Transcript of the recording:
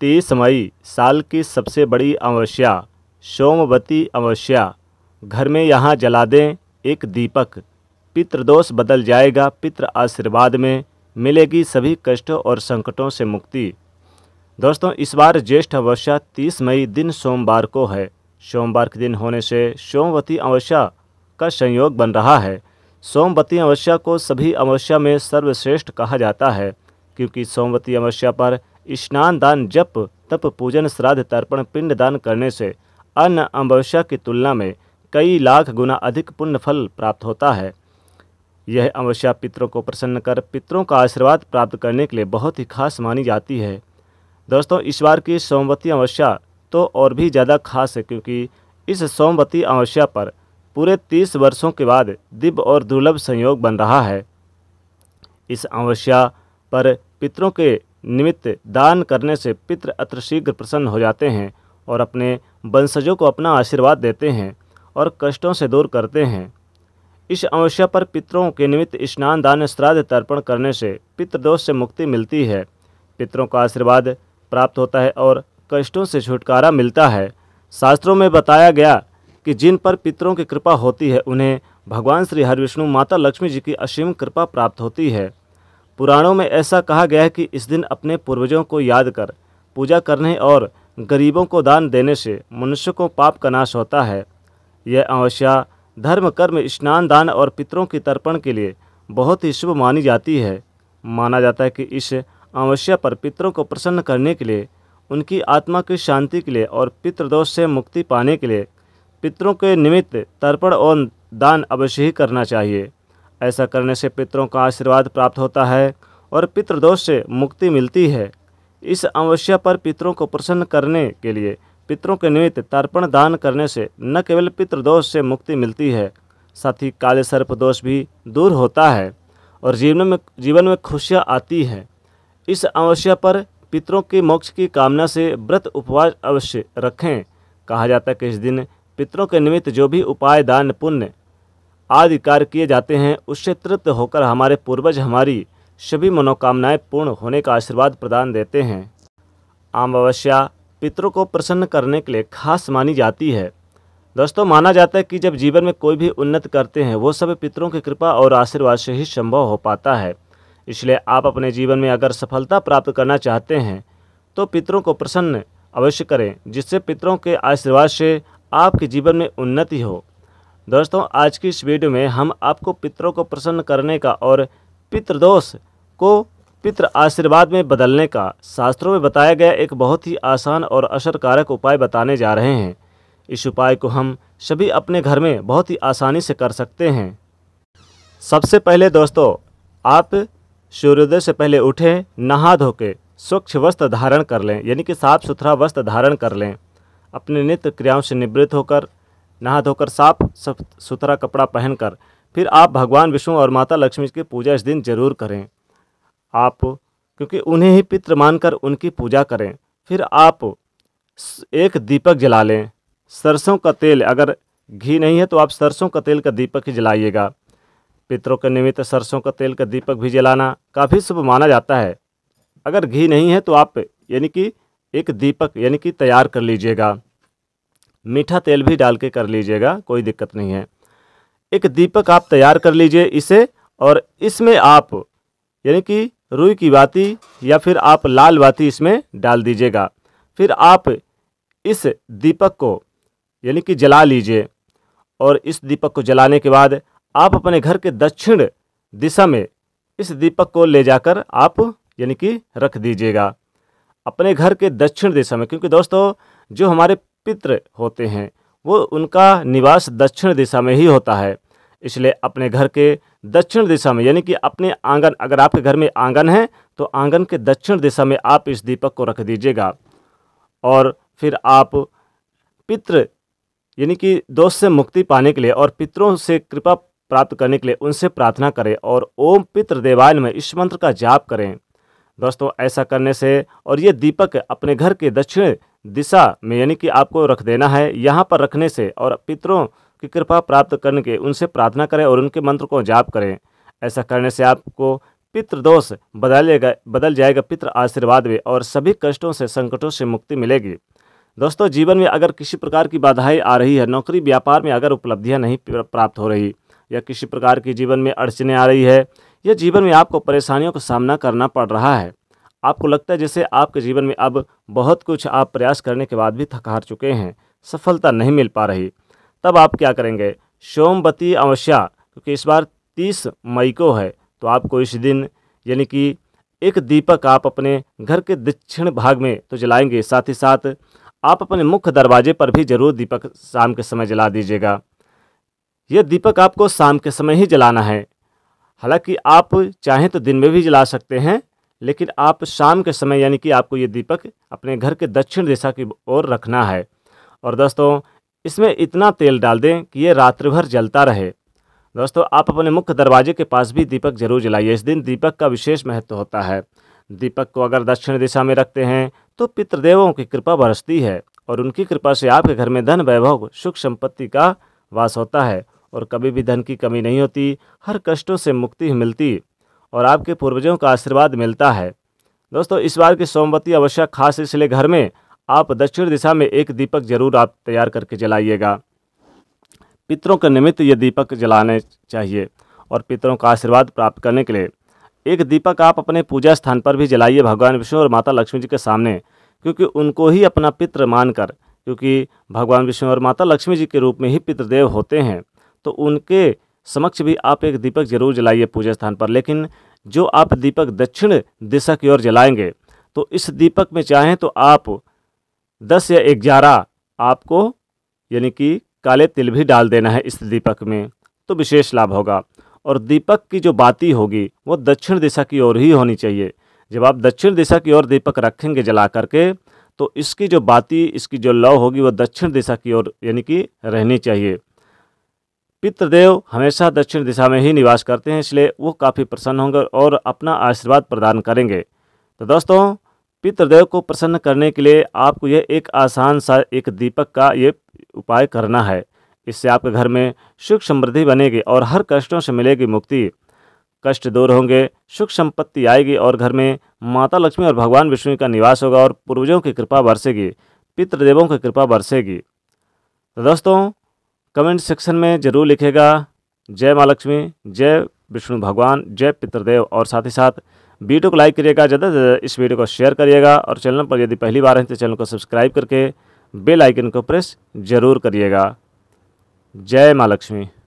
तीस मई साल की सबसे बड़ी अमावस्या सोमवती अमावस्या घर में यहाँ जला दें एक दीपक पितृदोष बदल जाएगा पितृ आशीर्वाद में मिलेगी सभी कष्टों और संकटों से मुक्ति दोस्तों इस बार ज्येष्ठ अमावस्या तीस मई दिन सोमवार को है सोमवार के दिन होने से सोमवती अमावस्या का संयोग बन रहा है सोमवती अमावस्या को सभी अमावस्या में सर्वश्रेष्ठ कहा जाता है क्योंकि सोमवती अमावस्या पर स्नान दान जप तप पूजन श्राद्ध तर्पण पिंड दान करने से अन्य अमावस्या की तुलना में कई लाख गुना अधिक पुण्य फल प्राप्त होता है यह अमावस्या पितरों को प्रसन्न कर पितरों का आशीर्वाद प्राप्त करने के लिए बहुत ही खास मानी जाती है दोस्तों इस बार की सोमवती अमावस्या तो और भी ज़्यादा खास है क्योंकि इस सोमवती अमावस्या पर पूरे तीस वर्षों के बाद दिव्य और दुर्लभ संयोग बन रहा है इस अमावस्या पर पितरों के निमित्त दान करने से पितृ अत्र शीघ्र प्रसन्न हो जाते हैं और अपने वंशजों को अपना आशीर्वाद देते हैं और कष्टों से दूर करते हैं इस अवस्या पर पितरों के निमित्त स्नान दान श्राद्ध तर्पण करने से पितृदोष से मुक्ति मिलती है पितरों का आशीर्वाद प्राप्त होता है और कष्टों से छुटकारा मिलता है शास्त्रों में बताया गया कि जिन पर पितरों की कृपा होती है उन्हें भगवान श्री हरिविष्णु माता लक्ष्मी जी की असीम कृपा प्राप्त होती है पुराणों में ऐसा कहा गया है कि इस दिन अपने पूर्वजों को याद कर पूजा करने और गरीबों को दान देने से मनुष्य को पाप का नाश होता है यह अमावस्या धर्म कर्म स्नान दान और पितरों की तर्पण के लिए बहुत ही शुभ मानी जाती है माना जाता है कि इस अमावस्या पर पितरों को प्रसन्न करने के लिए उनकी आत्मा की शांति के लिए और पितृदोष से मुक्ति पाने के लिए पितरों के निमित्त तर्पण और दान अवश्य ही करना चाहिए ऐसा करने से पितरों का आशीर्वाद प्राप्त होता है और पितृदोष से मुक्ति मिलती है इस अमावस्या पर पितरों को प्रसन्न करने के लिए पितरों के निमित्त तर्पण दान करने से न केवल पितृदोष से मुक्ति मिलती है साथ ही काले सर्प दोष भी दूर होता है और जीवन में जीवन में खुशियाँ आती हैं इस अमावस्या पर पितरों के मोक्ष की कामना से व्रत उपवास अवश्य रखें कहा जाता है कि इस दिन पितरों के निमित्त जो भी उपाय दान पुण्य आदि कार्य किए जाते हैं उससे तृप्त होकर हमारे पूर्वज हमारी सभी मनोकामनाएं पूर्ण होने का आशीर्वाद प्रदान देते हैं अमावस्या पितरों को प्रसन्न करने के लिए खास मानी जाती है दोस्तों माना जाता है कि जब जीवन में कोई भी उन्नत करते हैं वो सब पितरों की कृपा और आशीर्वाद से ही संभव हो पाता है इसलिए आप अपने जीवन में अगर सफलता प्राप्त करना चाहते हैं तो पितरों को प्रसन्न अवश्य करें जिससे पितरों के आशीर्वाद से आपके जीवन में उन्नति हो दोस्तों आज की इस वीडियो में हम आपको पितरों को प्रसन्न करने का और पितृदोष को पितृ आशीर्वाद में बदलने का शास्त्रों में बताया गया एक बहुत ही आसान और असरकारक उपाय बताने जा रहे हैं इस उपाय को हम सभी अपने घर में बहुत ही आसानी से कर सकते हैं सबसे पहले दोस्तों आप सूर्योदय से पहले उठें नहा धो के स्वच्छ वस्त्र धारण कर लें यानी कि साफ सुथरा वस्त्र धारण कर लें अपने नित्य क्रियाओं से निवृत्त होकर नहा धोकर साफ सुथरा कपड़ा पहनकर फिर आप भगवान विष्णु और माता लक्ष्मी की पूजा इस दिन जरूर करें आप क्योंकि उन्हें ही पित्र मानकर उनकी पूजा करें फिर आप एक दीपक जला लें सरसों का तेल अगर घी नहीं है तो आप सरसों का तेल का दीपक ही जलाइएगा पितरों के निमित्त सरसों का तेल का दीपक भी जलाना काफ़ी शुभ माना जाता है अगर घी नहीं है तो आप यानी कि एक दीपक यानी कि तैयार कर लीजिएगा मीठा तेल भी डाल के कर लीजिएगा कोई दिक्कत नहीं है एक दीपक आप तैयार कर लीजिए इसे और इसमें आप यानी कि रुई की बाती या फिर आप लाल बाती इसमें डाल दीजिएगा फिर आप इस दीपक को यानी कि जला लीजिए और इस दीपक को जलाने के बाद आप अपने घर के दक्षिण दिशा में इस दीपक को ले जाकर आप यानी कि रख दीजिएगा अपने घर के दक्षिण दिशा में क्योंकि दोस्तों जो हमारे पितृ होते हैं वो उनका निवास दक्षिण दिशा में ही होता है इसलिए अपने घर के दक्षिण दिशा में यानी कि अपने आंगन अगर आपके घर में आंगन है तो आंगन के दक्षिण दिशा में आप इस दीपक को रख दीजिएगा और फिर आप पितृ यानी कि दोष से मुक्ति पाने के लिए और पितरों से कृपा प्राप्त करने के लिए उनसे प्रार्थना करें और ओम पितृ देवायल में इस मंत्र का जाप करें दोस्तों ऐसा करने से और ये दीपक अपने घर के दक्षिण दिशा में यानी कि आपको रख देना है यहाँ पर रखने से और पितरों की कृपा प्राप्त करने के उनसे प्रार्थना करें और उनके मंत्र को जाप करें ऐसा करने से आपको पितृदोष बदलेगा बदल जाएगा पितृ आशीर्वाद में और सभी कष्टों से संकटों से मुक्ति मिलेगी दोस्तों जीवन में अगर किसी प्रकार की बाधाएं आ रही है नौकरी व्यापार में अगर उपलब्धियां नहीं प्राप्त हो रही या किसी प्रकार की जीवन में अड़चने आ रही है या जीवन में आपको परेशानियों का सामना करना पड़ रहा है आपको लगता है जैसे आपके जीवन में अब बहुत कुछ आप प्रयास करने के बाद भी थकार चुके हैं सफलता नहीं मिल पा रही तब आप क्या करेंगे सोमवती अमावस्या क्योंकि इस बार तीस मई को है तो आपको इस दिन यानी कि एक दीपक आप अपने घर के दक्षिण भाग में तो जलाएंगे साथ ही साथ आप अपने मुख्य दरवाजे पर भी जरूर दीपक शाम के समय जला दीजिएगा यह दीपक आपको शाम के समय ही जलाना है हालांकि आप चाहें तो दिन में भी जला सकते हैं लेकिन आप शाम के समय यानी कि आपको ये दीपक अपने घर के दक्षिण दिशा की ओर रखना है और दोस्तों इसमें इतना तेल डाल दें कि ये रात्रि भर जलता रहे दोस्तों आप अपने मुख्य दरवाजे के पास भी दीपक जरूर जलाइए इस दिन दीपक का विशेष महत्व होता है दीपक को अगर दक्षिण दिशा में रखते हैं तो पितृदेवों की कृपा बरसती है और उनकी कृपा से आपके घर में धन वैभव सुख संपत्ति का वास होता है और कभी भी धन की कमी नहीं होती हर कष्टों से मुक्ति मिलती और आपके पूर्वजों का आशीर्वाद मिलता है दोस्तों इस बार की सोमवती अवश्य खास इसलिए घर में आप दक्षिण दिशा में एक दीपक जरूर आप तैयार करके जलाइएगा पितरों के निमित्त ये दीपक जलाने चाहिए और पितरों का आशीर्वाद प्राप्त करने के लिए एक दीपक आप अपने पूजा स्थान पर भी जलाइए भगवान विष्णु और माता लक्ष्मी जी के सामने क्योंकि उनको ही अपना पित्र मानकर क्योंकि भगवान विष्णु और माता लक्ष्मी जी के रूप में ही पितृदेव होते हैं तो उनके समक्ष भी आप एक दीपक जरूर जलाइए पूजा स्थान पर लेकिन जो आप दीपक दक्षिण दिशा की ओर जलाएंगे तो इस दीपक में चाहें तो आप दस या ग्यारह आपको यानी कि काले तिल भी डाल देना है इस दीपक में तो विशेष लाभ होगा और दीपक की जो बाती होगी वो दक्षिण दिशा की ओर ही होनी चाहिए जब आप दक्षिण दिशा की ओर दीपक रखेंगे जला करके तो इसकी जो बाती इसकी जो लौ होगी वो दक्षिण दिशा की ओर यानी कि रहनी चाहिए पितृदेव हमेशा दक्षिण दिशा में ही निवास करते हैं इसलिए वो काफ़ी प्रसन्न होंगे और अपना आशीर्वाद प्रदान करेंगे तो दोस्तों पितृदेव को प्रसन्न करने के लिए आपको यह एक आसान सा एक दीपक का ये उपाय करना है इससे आपके घर में सुख समृद्धि बनेगी और हर कष्टों से मिलेगी मुक्ति कष्ट दूर होंगे सुख संपत्ति आएगी और घर में माता लक्ष्मी और भगवान विष्णु का निवास होगा और पूर्वजों की कृपा बरसेगी पितृदेवों की कृपा बरसेगी तो दोस्तों कमेंट सेक्शन में ज़रूर लिखेगा जय माँ लक्ष्मी जय विष्णु भगवान जय पितृदेव और साथ ही साथ वीडियो को लाइक करिएगा ज़्यादा से ज़्यादा इस वीडियो को शेयर करिएगा और चैनल पर यदि पहली बार हैं तो चैनल को सब्सक्राइब करके बेल आइकन को प्रेस जरूर करिएगा जय माँ लक्ष्मी